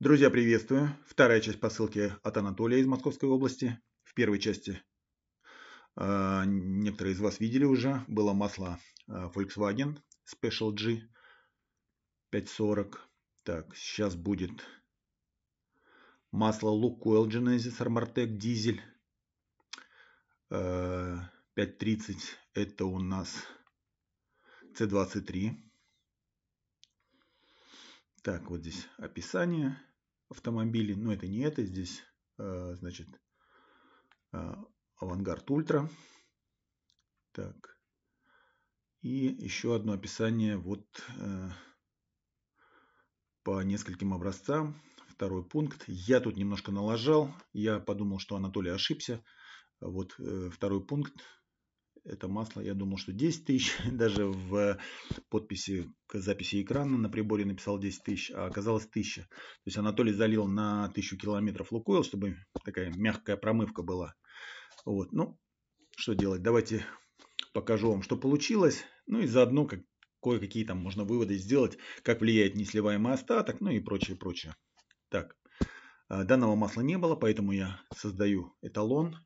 Друзья, приветствую. Вторая часть посылки от Анатолия из Московской области. В первой части э, некоторые из вас видели уже. Было масло э, Volkswagen Special G 540. Так, сейчас будет масло Lukoil Genesis Armortec дизель. Э, 5.30 это у нас C23. Так, вот здесь описание автомобилей. Но ну, это не это. Здесь, а, значит, а, Авангард Ультра. Так. И еще одно описание вот э, по нескольким образцам. Второй пункт. Я тут немножко налажал. Я подумал, что Анатолий ошибся. Вот э, второй пункт это масло, я думал, что 10 тысяч. Даже в подписи к записи экрана на приборе написал 10 тысяч, а оказалось 1000. То есть Анатолий залил на 1000 километров лукойл, чтобы такая мягкая промывка была. Вот, ну, что делать? Давайте покажу вам, что получилось. Ну и заодно как, кое-какие там можно выводы сделать, как влияет несливаемый остаток, ну и прочее, прочее. Так, а, данного масла не было, поэтому я создаю эталон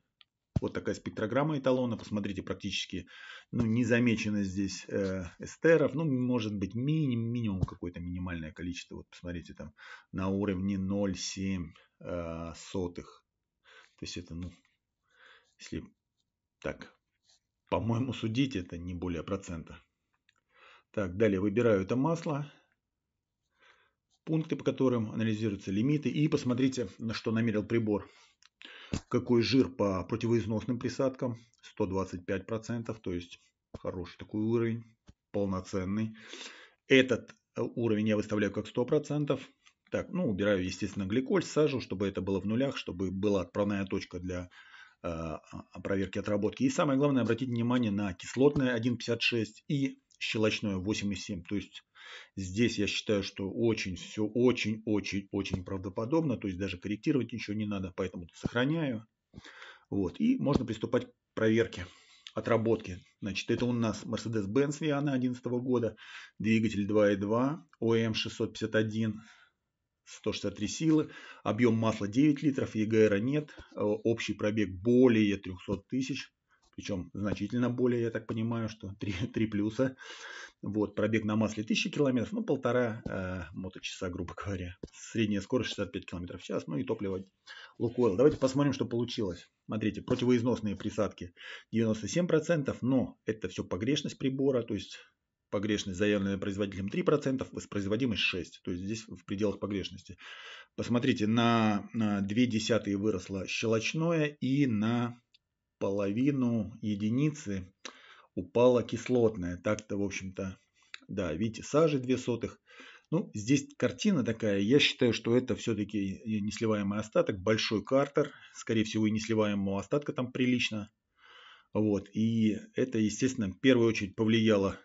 вот такая спектрограмма эталона. Посмотрите, практически ну, не замечено здесь э, эстеров. Ну, может быть, мини минимум какое-то минимальное количество. Вот посмотрите, там на уровне 0,7 э, сотых. То есть это, ну, если так, по-моему, судить, это не более процента. Так, далее выбираю это масло пункты, по которым анализируются лимиты. И посмотрите, на что намерил прибор. Какой жир по противоизносным присадкам? 125%, то есть хороший такой уровень, полноценный. Этот э, уровень я выставляю как 100%. Так, ну, убираю, естественно, гликоль, сажу, чтобы это было в нулях, чтобы была отправная точка для э, а, проверки отработки. И самое главное, обратить внимание на кислотное 1,56 и щелочное 8,7. То есть Здесь я считаю, что очень все очень-очень-очень правдоподобно, то есть даже корректировать ничего не надо, поэтому сохраняю. Вот, и можно приступать к проверке отработке. Значит, это у нас Mercedes-Benz Viana 2011 года, двигатель 2.2, OM651, 163 силы, объем масла 9 литров, EGR нет, э, общий пробег более 300 тысяч, причем значительно более, я так понимаю, что 3, 3 плюса. Вот, пробег на масле 1000 километров, ну, полтора э, моточаса, грубо говоря. Средняя скорость 65 километров в час, ну и топливо Лукойл. Давайте посмотрим, что получилось. Смотрите, противоизносные присадки 97%, но это все погрешность прибора, то есть погрешность, заявленная производителем 3%, воспроизводимость 6%. То есть здесь в пределах погрешности. Посмотрите, на, на 2 десятые выросло щелочное и на половину единицы упала кислотная. Так-то, в общем-то, да, видите, сажи две сотых. Ну, здесь картина такая. Я считаю, что это все-таки несливаемый остаток, большой картер. Скорее всего, и несливаемого остатка там прилично. Вот. И это, естественно, в первую очередь повлияло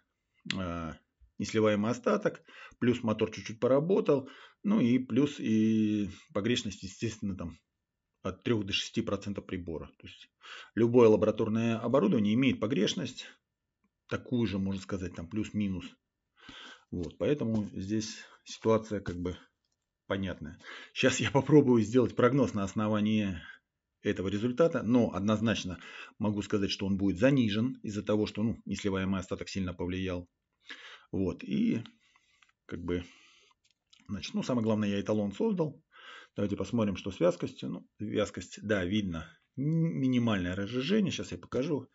э, несливаемый остаток. Плюс мотор чуть-чуть поработал. Ну и плюс и погрешность, естественно, там от 3 до 6% прибора. То есть любое лабораторное оборудование имеет погрешность, такую же, можно сказать, там плюс-минус. Вот, поэтому здесь ситуация как бы понятная. Сейчас я попробую сделать прогноз на основании этого результата, но однозначно могу сказать, что он будет занижен из-за того, что ну, несливаемый остаток сильно повлиял. Вот, и как бы, значит, ну, самое главное, я эталон создал, Давайте посмотрим, что с вязкостью. Ну, вязкость, да, видно. Минимальное разжижение. Сейчас я покажу.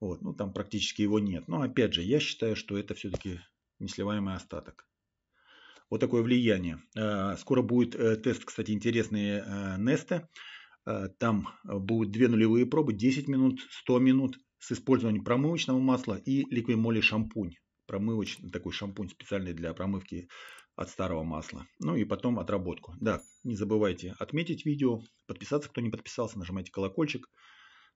Вот, ну там практически его нет. Но опять же, я считаю, что это все-таки несливаемый остаток. Вот такое влияние. А, скоро будет э, тест, кстати, интересные Неста. Э, там будут две нулевые пробы, 10 минут, 100 минут с использованием промывочного масла и ликвимоли шампунь. Промывочный такой шампунь специальный для промывки от старого масла. Ну и потом отработку. Да, не забывайте отметить видео, подписаться, кто не подписался, нажимайте колокольчик.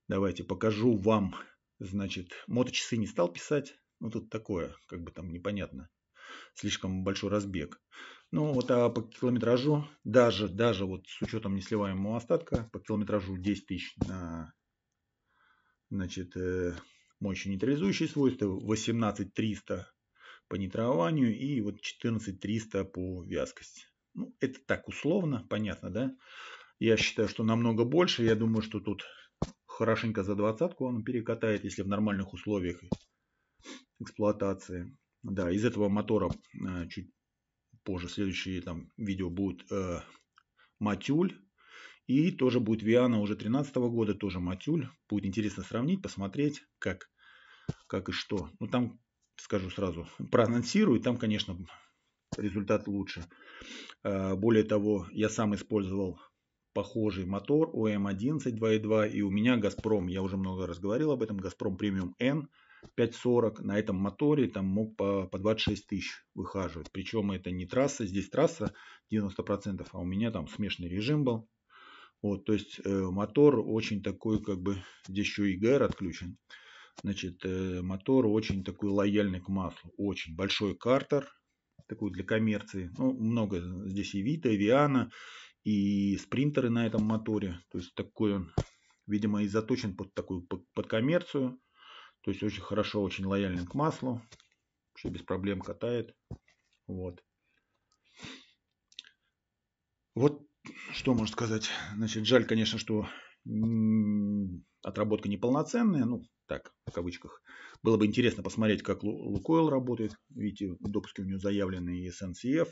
Давайте покажу вам, значит, моточасы не стал писать. Ну тут такое, как бы там непонятно. Слишком большой разбег. Ну вот а по километражу, даже, даже вот с учетом несливаемого остатка, по километражу 10 тысяч на, значит, э, мощь нейтрализующие свойства, 18 300 по нитрованию и вот 14300 по вязкости. Ну, это так условно, понятно, да? Я считаю, что намного больше. Я думаю, что тут хорошенько за двадцатку он перекатает, если в нормальных условиях эксплуатации. Да, из этого мотора э, чуть позже следующие там видео будут э, матюль. И тоже будет Виана уже 13 года, тоже матюль. Будет интересно сравнить, посмотреть, как, как и что. Ну, там скажу сразу, проанонсирую. Там, конечно, результат лучше. А, более того, я сам использовал похожий мотор OM11 2.2 и у меня Газпром, я уже много раз говорил об этом, Газпром премиум N 540 на этом моторе там мог по, по 26 тысяч выхаживать. Причем это не трасса, здесь трасса 90%, а у меня там смешанный режим был. Вот, то есть э, мотор очень такой, как бы, здесь еще и ГР отключен. Значит, э, мотор очень такой лояльный к маслу. Очень большой картер, такой для коммерции. Ну, много здесь и Вита, и Виана, и спринтеры на этом моторе. То есть такой он, видимо, и заточен под такую под коммерцию. То есть очень хорошо, очень лояльен к маслу. вообще без проблем катает. Вот. Вот что можно сказать. Значит, жаль, конечно, что отработка неполноценная. Ну, так, в кавычках. Было бы интересно посмотреть, как Лукойл работает. Видите, допуски у него заявлены и SNCF,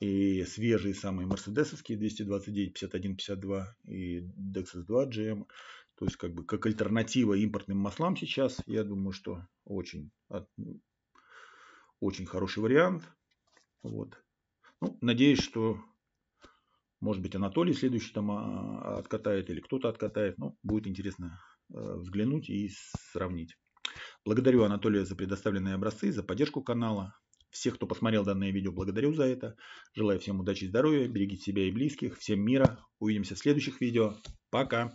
и свежие самые мерседесовские 229, 51, 52 и Dexys 2 GM. То есть, как бы, как альтернатива импортным маслам сейчас, я думаю, что очень, очень хороший вариант. Вот. Ну, надеюсь, что, может быть, Анатолий следующий там а, откатает или кто-то откатает. Ну, будет интересно Э, взглянуть и сравнить. Благодарю Анатолия за предоставленные образцы, за поддержку канала. Всех, кто посмотрел данное видео, благодарю за это. Желаю всем удачи и здоровья, берегите себя и близких, всем мира. Увидимся в следующих видео. Пока!